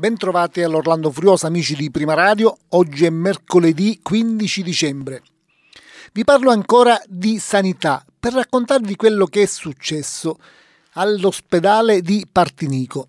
Bentrovati all'Orlando Furiosa, amici di Prima Radio. Oggi è mercoledì 15 dicembre. Vi parlo ancora di sanità per raccontarvi quello che è successo all'ospedale di Partinico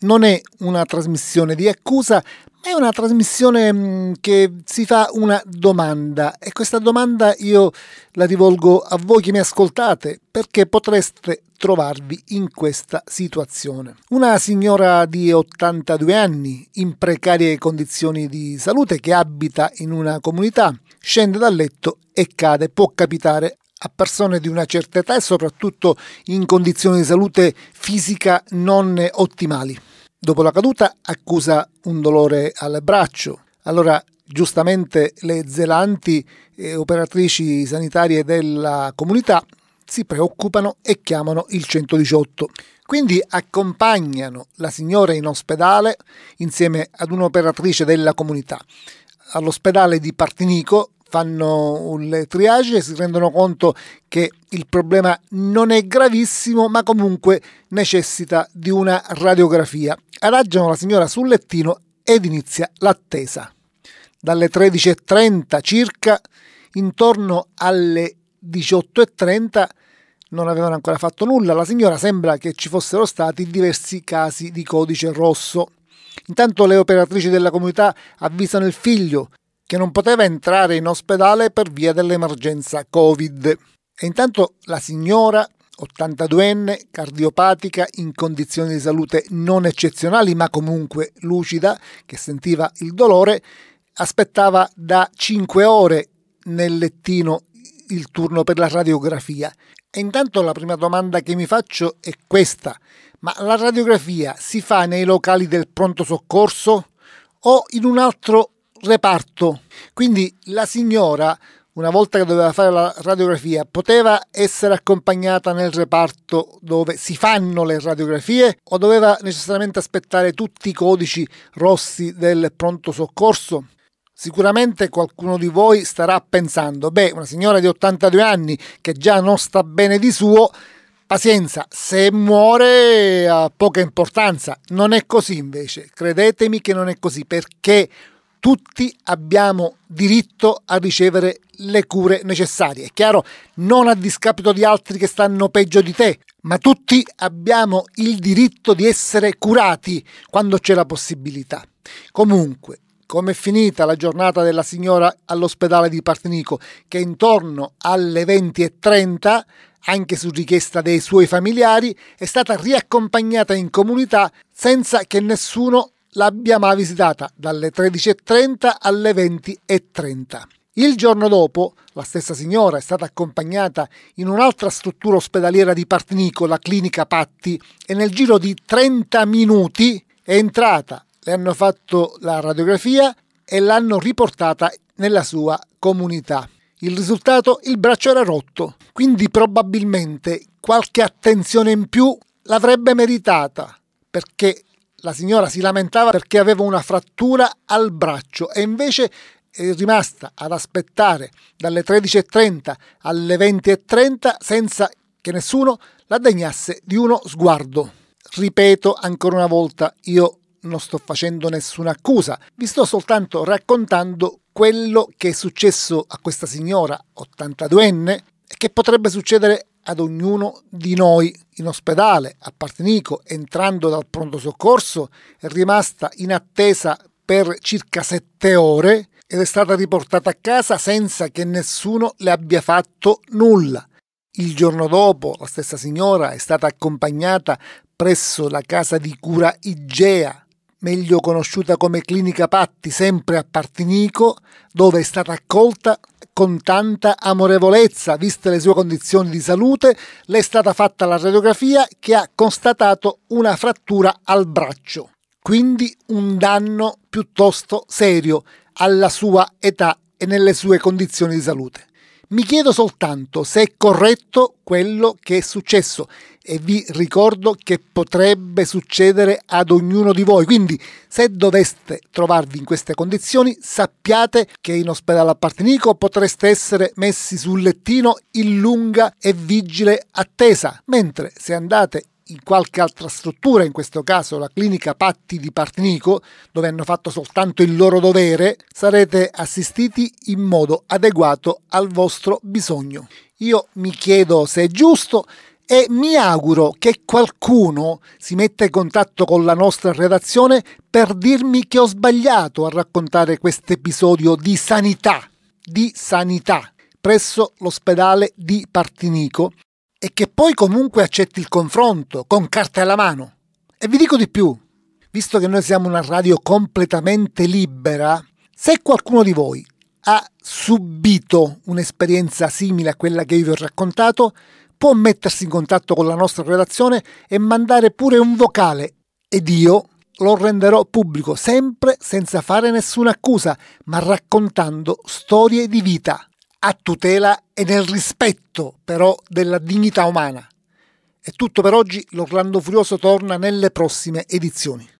non è una trasmissione di accusa, ma è una trasmissione mm, che si fa una domanda e questa domanda io la rivolgo a voi che mi ascoltate perché potreste trovarvi in questa situazione. Una signora di 82 anni, in precarie condizioni di salute, che abita in una comunità, scende dal letto e cade. Può capitare a persone di una certa età e soprattutto in condizioni di salute fisica non ottimali. Dopo la caduta accusa un dolore al braccio. Allora giustamente le zelanti, eh, operatrici sanitarie della comunità, si preoccupano e chiamano il 118. Quindi accompagnano la signora in ospedale insieme ad un'operatrice della comunità all'ospedale di Partinico, fanno un triage e si rendono conto che il problema non è gravissimo ma comunque necessita di una radiografia. Adagiano la signora sul lettino ed inizia l'attesa. Dalle 13.30 circa, intorno alle 18.30 non avevano ancora fatto nulla, la signora sembra che ci fossero stati diversi casi di codice rosso. Intanto le operatrici della comunità avvisano il figlio che non poteva entrare in ospedale per via dell'emergenza Covid. E intanto la signora, 82enne, cardiopatica, in condizioni di salute non eccezionali, ma comunque lucida, che sentiva il dolore, aspettava da 5 ore nel lettino il turno per la radiografia. E intanto la prima domanda che mi faccio è questa, ma la radiografia si fa nei locali del pronto soccorso o in un altro reparto. Quindi la signora, una volta che doveva fare la radiografia, poteva essere accompagnata nel reparto dove si fanno le radiografie o doveva necessariamente aspettare tutti i codici rossi del pronto soccorso? Sicuramente qualcuno di voi starà pensando, beh, una signora di 82 anni che già non sta bene di suo, pazienza, se muore ha poca importanza. Non è così invece, credetemi che non è così, perché tutti abbiamo diritto a ricevere le cure necessarie. È chiaro, non a discapito di altri che stanno peggio di te, ma tutti abbiamo il diritto di essere curati quando c'è la possibilità. Comunque, come è finita la giornata della signora all'ospedale di Partenico, che intorno alle 20.30 anche su richiesta dei suoi familiari, è stata riaccompagnata in comunità senza che nessuno l'abbiamo visitata dalle 13.30 alle 20.30. Il giorno dopo, la stessa signora è stata accompagnata in un'altra struttura ospedaliera di Partnico, la clinica Patti, e nel giro di 30 minuti è entrata, le hanno fatto la radiografia e l'hanno riportata nella sua comunità. Il risultato? Il braccio era rotto, quindi probabilmente qualche attenzione in più l'avrebbe meritata, perché la signora si lamentava perché aveva una frattura al braccio e invece è rimasta ad aspettare dalle 13.30 alle 20.30 senza che nessuno la degnasse di uno sguardo. Ripeto ancora una volta, io non sto facendo nessuna accusa, vi sto soltanto raccontando quello che è successo a questa signora 82enne che potrebbe succedere ad ognuno di noi in ospedale, a Partenico, entrando dal pronto soccorso, è rimasta in attesa per circa sette ore ed è stata riportata a casa senza che nessuno le abbia fatto nulla. Il giorno dopo la stessa signora è stata accompagnata presso la casa di cura Igea meglio conosciuta come Clinica Patti, sempre a Partinico, dove è stata accolta con tanta amorevolezza, viste le sue condizioni di salute, le è stata fatta la radiografia che ha constatato una frattura al braccio, quindi un danno piuttosto serio alla sua età e nelle sue condizioni di salute. Mi chiedo soltanto se è corretto quello che è successo e vi ricordo che potrebbe succedere ad ognuno di voi. Quindi se doveste trovarvi in queste condizioni sappiate che in ospedale a Partinico potreste essere messi sul lettino in lunga e vigile attesa, mentre se andate in qualche altra struttura, in questo caso la clinica Patti di Partinico, dove hanno fatto soltanto il loro dovere, sarete assistiti in modo adeguato al vostro bisogno. Io mi chiedo se è giusto, e mi auguro che qualcuno si metta in contatto con la nostra redazione per dirmi che ho sbagliato a raccontare questo episodio di sanità, di sanità, presso l'ospedale di Partinico e che poi comunque accetti il confronto con carta alla mano. E vi dico di più, visto che noi siamo una radio completamente libera, se qualcuno di voi ha subito un'esperienza simile a quella che io vi ho raccontato, può mettersi in contatto con la nostra redazione e mandare pure un vocale ed io lo renderò pubblico sempre senza fare nessuna accusa, ma raccontando storie di vita, a tutela e nel rispetto però della dignità umana. È tutto per oggi, l'Orlando Furioso torna nelle prossime edizioni.